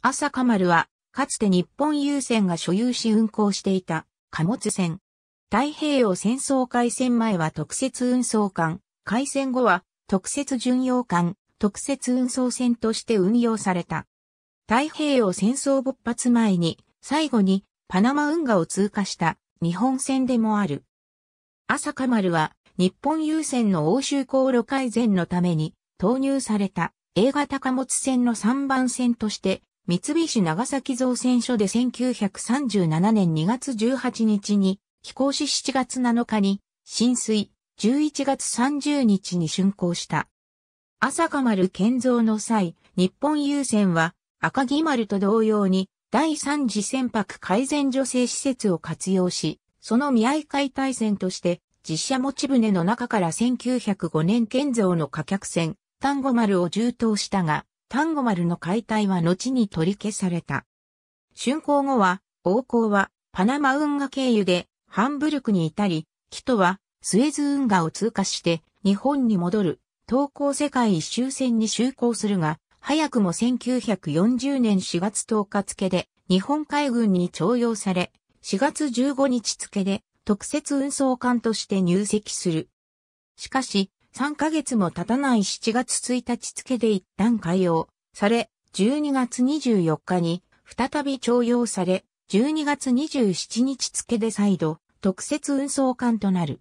朝霞丸は、かつて日本郵船が所有し運航していた貨物船。太平洋戦争開戦前は特設運送艦、開戦後は特設巡洋艦、特設運送船として運用された。太平洋戦争勃発前に、最後にパナマ運河を通過した日本船でもある。朝霞丸は日本郵船の欧州航路改善のために投入された A 型貨物船の3番線として三菱長崎造船所で1937年2月18日に、飛行し7月7日に、浸水、11月30日に竣工した。朝霞丸建造の際、日本郵船は赤木丸と同様に第3次船舶改善助成施設を活用し、その見合い解体船として実写持ち船の中から1905年建造の貨客船、丹後丸を充当したが、丹後丸の解体は後に取り消された。竣工後は、王公はパナマ運河経由でハンブルクに至り、木トはスエズ運河を通過して日本に戻る東高世界一周船に就航するが、早くも1940年4月10日付で日本海軍に徴用され、4月15日付で特設運送艦として入籍する。しかし、3ヶ月も経たない7月1日付で一旦開用され、12月24日に再び徴用され、12月27日付で再度特設運送艦となる。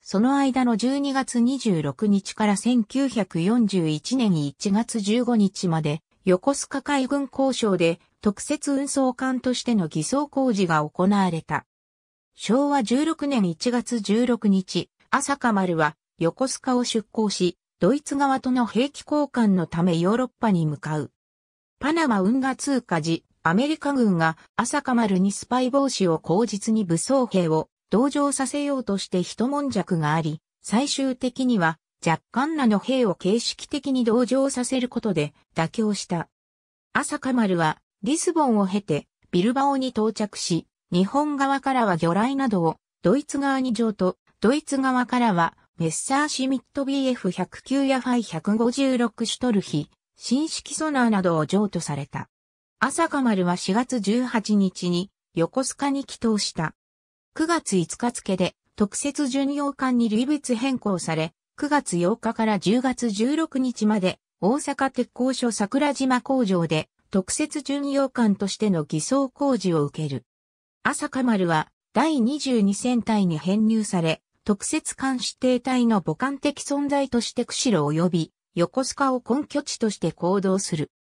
その間の12月26日から1941年1月15日まで、横須賀海軍交渉で特設運送艦としての偽装工事が行われた。昭和16年1月16日、朝霞丸は横須賀を出港し、ドイツ側との兵器交換のためヨーロッパに向かう。パナマ運河通過時、アメリカ軍が朝マ丸にスパイ防止を口実に武装兵を同乗させようとして一悶着があり、最終的には若干なの兵を形式的に同乗させることで妥協した。朝マ丸はリスボンを経てビルバオに到着し、日本側からは魚雷などをドイツ側に譲渡、ドイツ側からはメッサーシミット BF109 やファイ156シュトルヒ、新式ソナーなどを譲渡された。朝香丸は4月18日に横須賀に帰投した。9月5日付で特設巡洋艦に類別変更され、9月8日から10月16日まで大阪鉄工所桜島工場で特設巡洋艦としての偽装工事を受ける。朝香丸は第22戦隊に編入され、特設監視艇隊の母艦的存在として釧路及び横須賀を根拠地として行動する。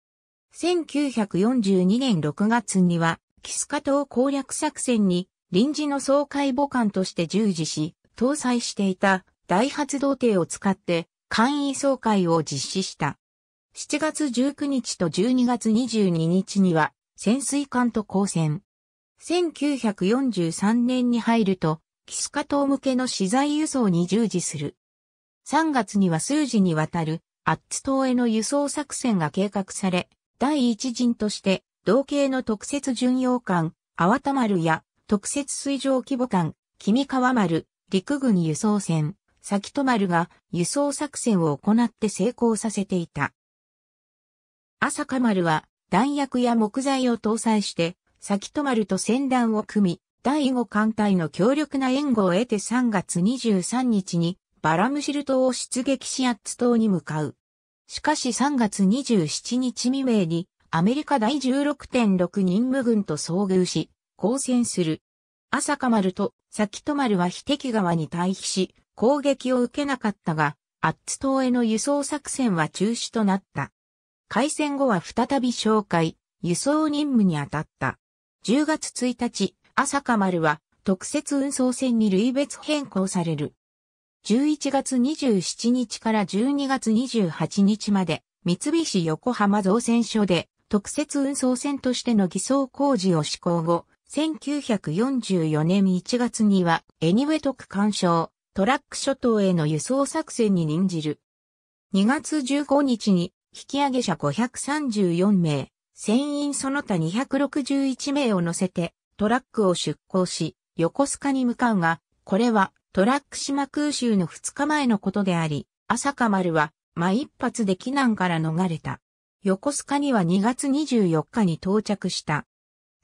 1942年6月には、キスカ島攻略作戦に臨時の総会母艦として従事し、搭載していた大発動艇を使って簡易総会を実施した。7月19日と12月22日には潜水艦と交戦。1943年に入るとキスカ島向けの資材輸送に従事する。3月には数時にわたるアッツ島への輸送作戦が計画され、第一陣として同系の特設巡洋艦、あわた丸や特設水上規模艦、君川丸、陸軍輸送船、先戸丸が輸送作戦を行って成功させていた。朝香丸は弾薬や木材を搭載して、先戸丸と船団を組み、第5艦隊の強力な援護を得て3月23日にバラムシル島を出撃しアッツ島に向かう。しかし3月27日未明にアメリカ第16.6任務軍と遭遇し、交戦する。朝か丸と先戸丸は非敵側に退避し、攻撃を受けなかったが、アッツ島への輸送作戦は中止となった。開戦後は再び紹介、輸送任務に当たった。10月1日、朝香丸は特設運送船に類別変更される。11月27日から12月28日まで三菱横浜造船所で特設運送船としての偽装工事を施行後、1944年1月にはエニウェト区干渉、トラック諸島への輸送作戦に任じる。2月15日に引き上げ者534名、船員その他261名を乗せてトラックを出港し、横須賀に向かうが、これはトラック島空襲の2日前のことであり、朝香丸は、まあ、一発で避難から逃れた。横須賀には2月24日に到着した。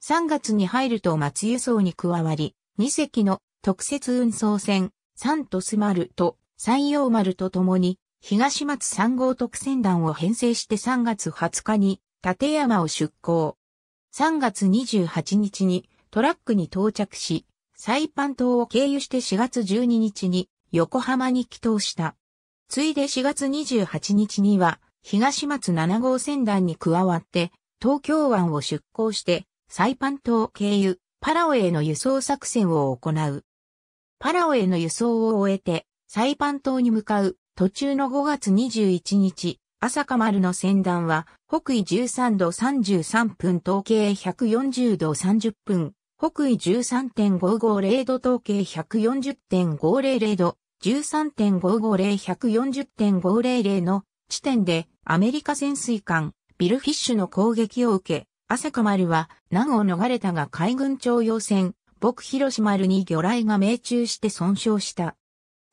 3月に入ると松輸送に加わり、2隻の特設運送船、サントス丸と山陽丸と共に、東松3号特船団を編成して3月20日に、立山を出港。3月28日に、トラックに到着し、サイパン島を経由して4月12日に横浜に帰島した。ついで4月28日には東松7号船団に加わって東京湾を出港してサイパン島経由パラオへの輸送作戦を行う。パラオへの輸送を終えてサイパン島に向かう途中の5月21日、朝か丸の船団は北緯13度33分東経140度30分北緯13.550度統計140.500度、13.550-140.500の地点でアメリカ潜水艦ビルフィッシュの攻撃を受け、朝霞丸は難を逃れたが海軍徴用船、北広島丸に魚雷が命中して損傷した。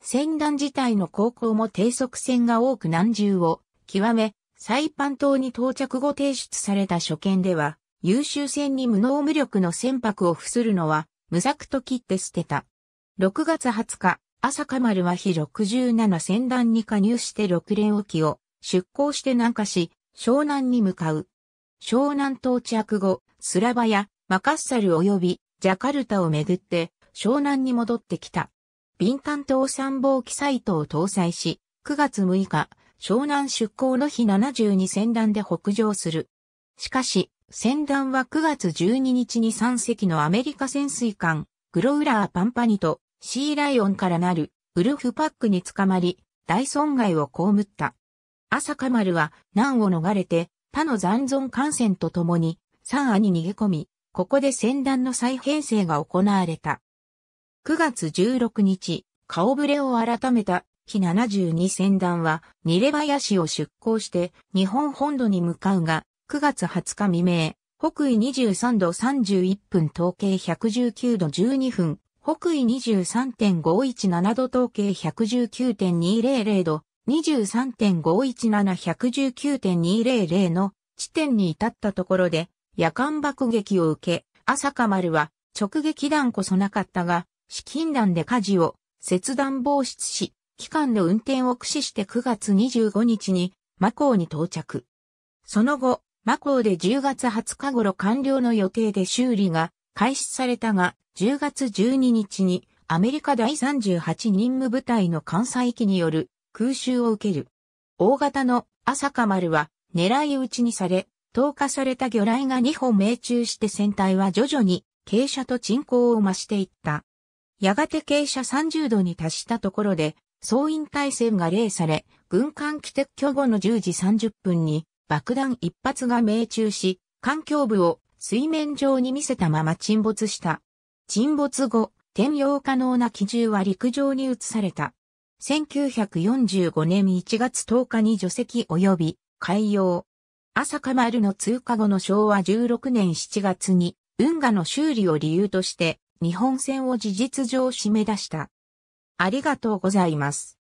船団自体の航行も低速船が多く難重を極め、サイパン島に到着後提出された所見では、優秀戦に無能無力の船舶を付するのは、無策と切って捨てた。6月20日、朝香丸は日67船団に加入して6連沖を出港して南下し、湘南に向かう。湘南到着後、スラバやマカッサル及びジャカルタをめぐって湘南に戻ってきた。敏感島参謀記サイトを搭載し、9月6日、湘南出港の日72船団で北上する。しかし、船団は9月12日に3隻のアメリカ潜水艦、グロウラーパンパニとシーライオンからなるウルフパックに捕まり、大損害を被った。朝マ丸は難を逃れて他の残存艦船と共に三アに逃げ込み、ここで船団の再編成が行われた。9月16日、顔ぶれを改めた日72船団は、ニレバヤシを出港して日本本土に向かうが、9月20日未明、北緯23度31分統計119度12分、北緯23.517度統計119.200度、23.517119.200の地点に至ったところで、夜間爆撃を受け、朝か丸は直撃弾こそなかったが、資金弾で火事を切断防止し、機関の運転を駆使して9月25日に、マコーに到着。その後、マコーで10月20日頃完了の予定で修理が開始されたが、10月12日にアメリカ第38任務部隊の艦載機による空襲を受ける。大型の朝霞丸は狙い撃ちにされ、投下された魚雷が2本命中して船体は徐々に傾斜と沈降を増していった。やがて傾斜30度に達したところで、総員体制が例され、軍艦帰撤去後の10時30分に爆弾一発が命中し、環境部を水面上に見せたまま沈没した。沈没後、転用可能な機銃は陸上に移された。1945年1月10日に除籍及び海洋。朝か丸の通過後の昭和16年7月に、運河の修理を理由として、日本船を事実上締め出した。ありがとうございます。